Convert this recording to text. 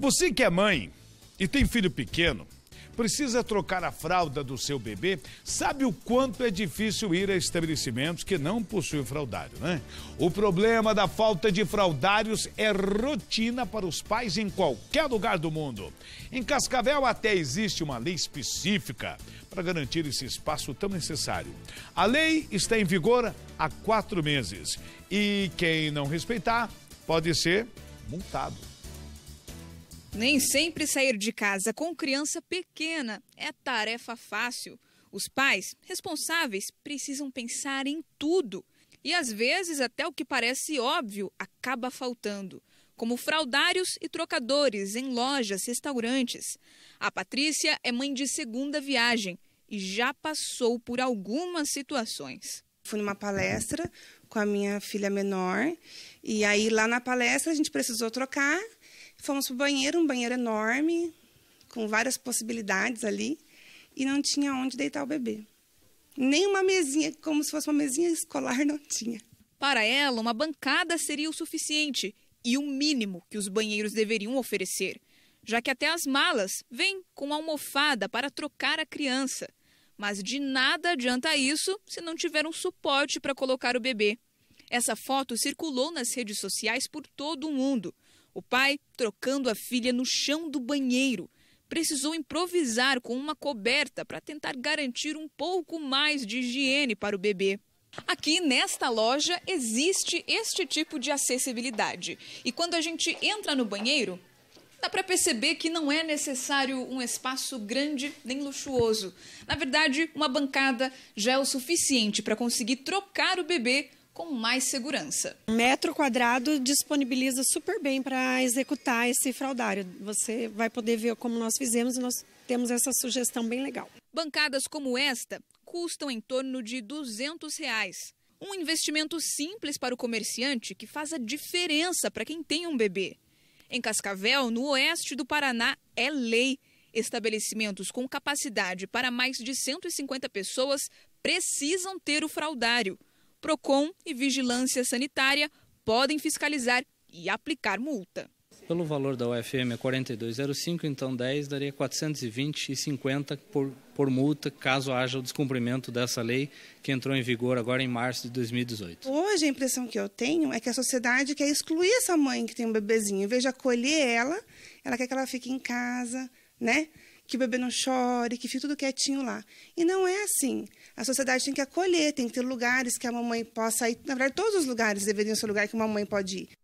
Você que é mãe e tem filho pequeno, precisa trocar a fralda do seu bebê, sabe o quanto é difícil ir a estabelecimentos que não possuem fraldário, né? O problema da falta de fraldários é rotina para os pais em qualquer lugar do mundo. Em Cascavel até existe uma lei específica para garantir esse espaço tão necessário. A lei está em vigor há quatro meses e quem não respeitar pode ser multado. Nem sempre sair de casa com criança pequena é tarefa fácil. Os pais responsáveis precisam pensar em tudo. E às vezes, até o que parece óbvio acaba faltando, como fraudários e trocadores em lojas, restaurantes. A Patrícia é mãe de segunda viagem e já passou por algumas situações. Fui numa palestra com a minha filha menor, e aí lá na palestra a gente precisou trocar Fomos para o banheiro, um banheiro enorme, com várias possibilidades ali, e não tinha onde deitar o bebê. Nem uma mesinha, como se fosse uma mesinha escolar, não tinha. Para ela, uma bancada seria o suficiente e o mínimo que os banheiros deveriam oferecer, já que até as malas vêm com almofada para trocar a criança. Mas de nada adianta isso se não tiver um suporte para colocar o bebê. Essa foto circulou nas redes sociais por todo o mundo. O pai, trocando a filha no chão do banheiro, precisou improvisar com uma coberta para tentar garantir um pouco mais de higiene para o bebê. Aqui nesta loja existe este tipo de acessibilidade. E quando a gente entra no banheiro, dá para perceber que não é necessário um espaço grande nem luxuoso. Na verdade, uma bancada já é o suficiente para conseguir trocar o bebê com mais segurança. metro quadrado disponibiliza super bem para executar esse fraudário. Você vai poder ver como nós fizemos e nós temos essa sugestão bem legal. Bancadas como esta custam em torno de 200 reais. Um investimento simples para o comerciante que faz a diferença para quem tem um bebê. Em Cascavel, no oeste do Paraná, é lei. Estabelecimentos com capacidade para mais de 150 pessoas precisam ter o fraudário. PROCON e Vigilância Sanitária podem fiscalizar e aplicar multa. Pelo valor da UFM é 42,05, então 10 daria 420,50 por, por multa, caso haja o descumprimento dessa lei que entrou em vigor agora em março de 2018. Hoje a impressão que eu tenho é que a sociedade quer excluir essa mãe que tem um bebezinho. Em vez de acolher ela, ela quer que ela fique em casa, né? que o bebê não chore, que fique tudo quietinho lá. E não é assim. A sociedade tem que acolher, tem que ter lugares que a mamãe possa ir. Na verdade, todos os lugares deveriam ser lugar que uma mãe pode ir.